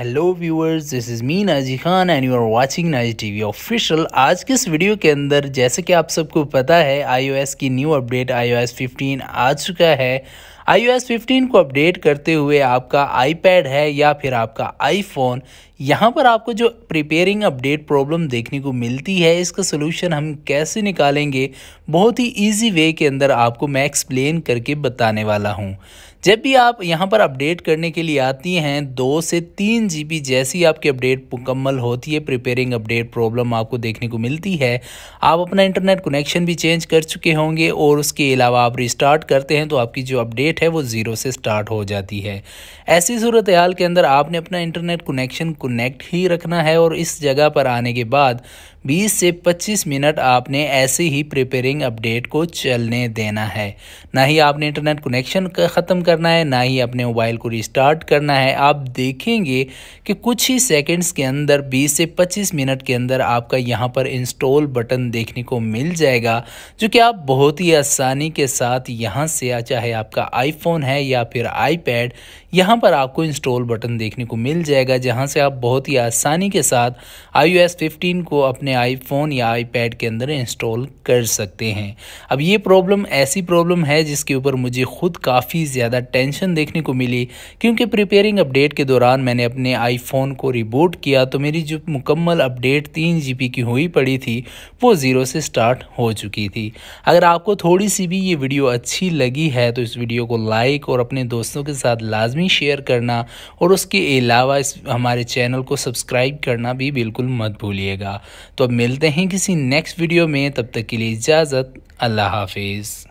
hello viewers this is me Naazi Khan and you are watching Naazi TV official आज के इस video के अंदर जैसे कि आप सबको पता है आईओएस की न्यू अपडेट आईओएस 15 आ चुका है iOS 15 को अपडेट करते हुए आपका iPad है या फिर आपका आईफोन यहाँ पर आपको जो प्रिपेयरिंग अपडेट प्रॉब्लम देखने को मिलती है इसका सोल्यूशन हम कैसे निकालेंगे बहुत ही ईजी वे के अंदर आपको मैं एक्सप्लेन करके बताने वाला हूँ जब भी आप यहाँ पर अपडेट करने के लिए आती हैं दो से तीन जी जैसी आपकी अपडेट मुकम्मल होती है प्रिपेयरिंग अपडेट प्रॉब्लम आपको देखने को मिलती है आप अपना इंटरनेट कनेक्शन भी चेंज कर चुके होंगे और उसके अलावा आप रिस्टार्ट करते हैं तो आपकी जो अपडेट है वो ज़ीरो से स्टार्ट हो जाती है ऐसी सूरत हाल के अंदर आपने अपना इंटरनेट कनेक्शन कनेक्ट ही रखना है और इस जगह पर आने के बाद 20 से 25 मिनट आपने ऐसे ही प्रिपेयरिंग अपडेट को चलने देना है ना ही आपने इंटरनेट कनेक्शन ख़त्म करना है ना ही अपने मोबाइल को रिस्टार्ट करना है आप देखेंगे कि कुछ ही सेकंड्स के अंदर 20 से 25 मिनट के अंदर आपका यहाँ पर इंस्टॉल बटन देखने को मिल जाएगा जो कि आप बहुत ही आसानी के साथ यहाँ से चाहे आपका आईफोन है या फिर आईपैड यहाँ पर आपको इंस्टॉल बटन देखने को मिल जाएगा जहाँ से आप बहुत ही आसानी के साथ आई 15 को अपने अपने आईफोन या आईपैड के अंदर इंस्टॉल कर सकते हैं अब ये प्रॉब्लम ऐसी प्रॉब्लम है जिसके ऊपर मुझे खुद काफ़ी ज़्यादा टेंशन देखने को मिली क्योंकि प्रिपेयरिंग अपडेट के दौरान मैंने अपने आईफोन को रिबूट किया तो मेरी जो मुकम्मल अपडेट तीन जी की हुई पड़ी थी वो ज़ीरो से स्टार्ट हो चुकी थी अगर आपको थोड़ी सी भी ये वीडियो अच्छी लगी है तो इस वीडियो को लाइक और अपने दोस्तों के साथ लाजमी शेयर करना और उसके अलावा इस हमारे चैनल को सब्सक्राइब करना भी बिल्कुल मत भूलिएगा तो तो मिलते हैं किसी नेक्स्ट वीडियो में तब तक के लिए इजाज़त अल्लाह हाफिज़